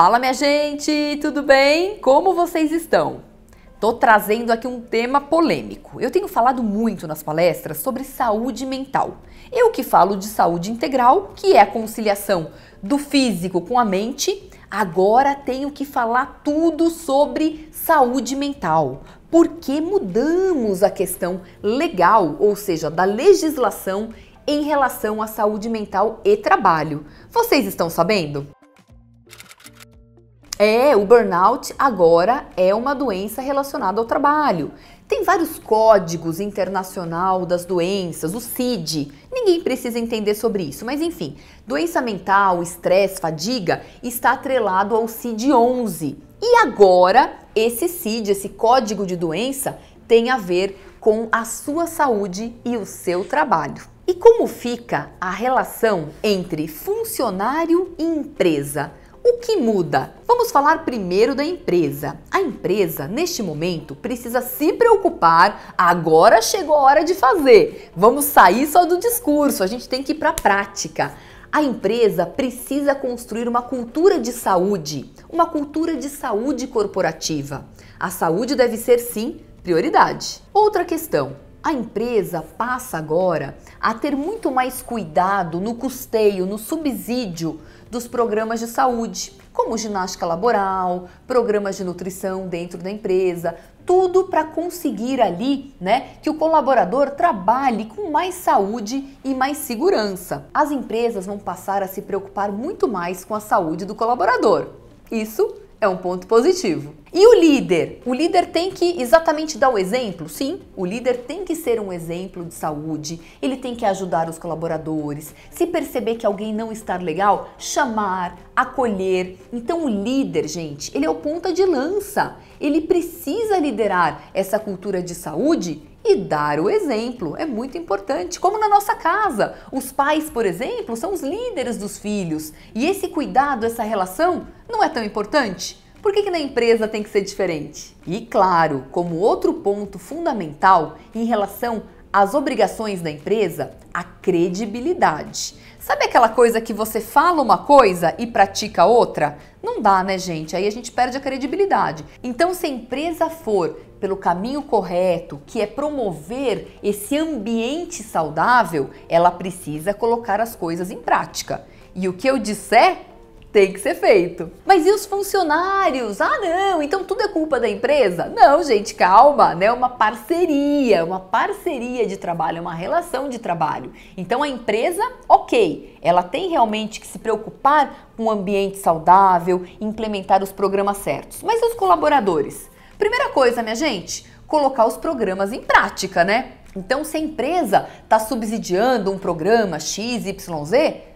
Fala minha gente, tudo bem? Como vocês estão? Tô trazendo aqui um tema polêmico. Eu tenho falado muito nas palestras sobre saúde mental. Eu que falo de saúde integral, que é a conciliação do físico com a mente, agora tenho que falar tudo sobre saúde mental. Porque mudamos a questão legal, ou seja, da legislação em relação à saúde mental e trabalho. Vocês estão sabendo? É, o burnout agora é uma doença relacionada ao trabalho. Tem vários códigos internacional das doenças, o CID. Ninguém precisa entender sobre isso, mas enfim, doença mental, estresse, fadiga está atrelado ao CID-11. E agora, esse CID, esse código de doença, tem a ver com a sua saúde e o seu trabalho. E como fica a relação entre funcionário e empresa? O que muda? Vamos falar primeiro da empresa. A empresa, neste momento, precisa se preocupar. Agora chegou a hora de fazer. Vamos sair só do discurso, a gente tem que ir para a prática. A empresa precisa construir uma cultura de saúde, uma cultura de saúde corporativa. A saúde deve ser, sim, prioridade. Outra questão: a empresa passa agora a ter muito mais cuidado no custeio, no subsídio dos programas de saúde, como ginástica laboral, programas de nutrição dentro da empresa, tudo para conseguir ali, né, que o colaborador trabalhe com mais saúde e mais segurança. As empresas vão passar a se preocupar muito mais com a saúde do colaborador. Isso é um ponto positivo. E o líder? O líder tem que exatamente dar o exemplo? Sim, o líder tem que ser um exemplo de saúde, ele tem que ajudar os colaboradores. Se perceber que alguém não está legal, chamar, acolher. Então, o líder, gente, ele é o ponta de lança. Ele precisa liderar essa cultura de saúde e dar o exemplo é muito importante. Como na nossa casa, os pais, por exemplo, são os líderes dos filhos e esse cuidado, essa relação não é tão importante? Por que, que, na empresa tem que ser diferente? E claro, como outro ponto fundamental em relação as obrigações da empresa a credibilidade. Sabe aquela coisa que você fala uma coisa e pratica outra? Não dá, né, gente? Aí a gente perde a credibilidade. Então, se a empresa for pelo caminho correto, que é promover esse ambiente saudável, ela precisa colocar as coisas em prática. E o que eu disser tem que ser feito. Mas e os funcionários? Ah, não, então tudo é culpa da empresa? Não, gente, calma, né? Uma parceria, uma parceria de trabalho, uma relação de trabalho. Então a empresa, OK, ela tem realmente que se preocupar com o ambiente saudável, implementar os programas certos. Mas e os colaboradores? Primeira coisa, minha gente, colocar os programas em prática, né? Então, se a empresa está subsidiando um programa XYZ,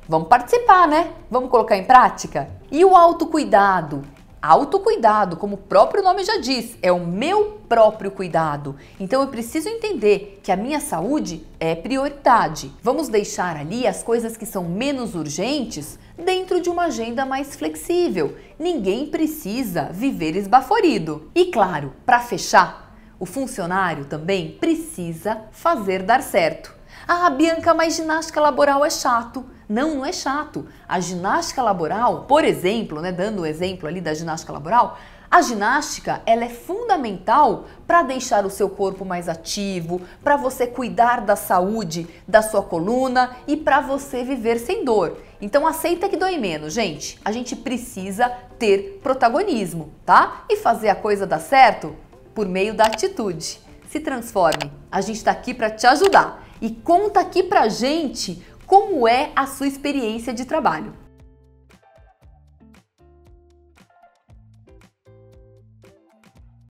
vamos participar, né? Vamos colocar em prática? E o autocuidado? Autocuidado, como o próprio nome já diz, é o meu próprio cuidado. Então eu preciso entender que a minha saúde é prioridade. Vamos deixar ali as coisas que são menos urgentes dentro de uma agenda mais flexível. Ninguém precisa viver esbaforido. E claro, para fechar, o funcionário também precisa fazer dar certo. Ah, Bianca, mas ginástica laboral é chato. Não, não é chato. A ginástica laboral, por exemplo, né, dando o exemplo ali da ginástica laboral, a ginástica, ela é fundamental para deixar o seu corpo mais ativo, para você cuidar da saúde da sua coluna e para você viver sem dor. Então aceita que dói menos, gente. A gente precisa ter protagonismo, tá? E fazer a coisa dar certo por meio da atitude. Se transforme. A gente está aqui para te ajudar e conta aqui pra gente como é a sua experiência de trabalho.